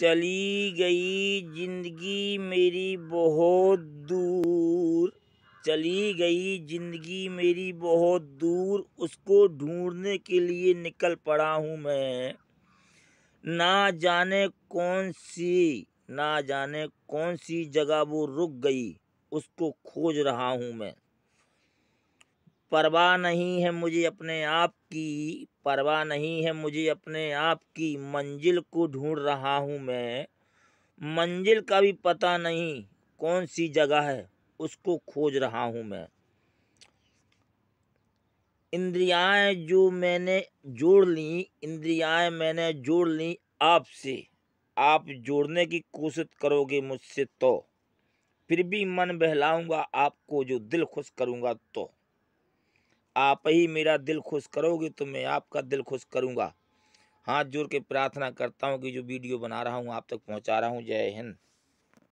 चली गई जिंदगी मेरी बहुत दूर चली गई जिंदगी मेरी बहुत दूर उसको ढूंढने के लिए निकल पड़ा हूँ मैं ना जाने कौन सी ना जाने कौन सी जगह वो रुक गई उसको खोज रहा हूँ मैं परवाह नहीं है मुझे अपने आप की परवाह नहीं है मुझे अपने आप की मंजिल को ढूंढ रहा हूँ मैं मंजिल का भी पता नहीं कौन सी जगह है उसको खोज रहा हूँ मैं इंद्रियाएं जो मैंने जोड़ ली इंद्रियाएं मैंने जोड़ ली आपसे आप जोड़ने की कोशिश करोगे मुझसे तो फिर भी मन बहलाऊंगा आपको जो दिल खुश करूंगा तो आप ही मेरा दिल खुश करोगे तो मैं आपका दिल खुश करूँगा हाथ जोड़ के प्रार्थना करता हूँ कि जो वीडियो बना रहा हूँ आप तक पहुँचा रहा हूँ जय हिंद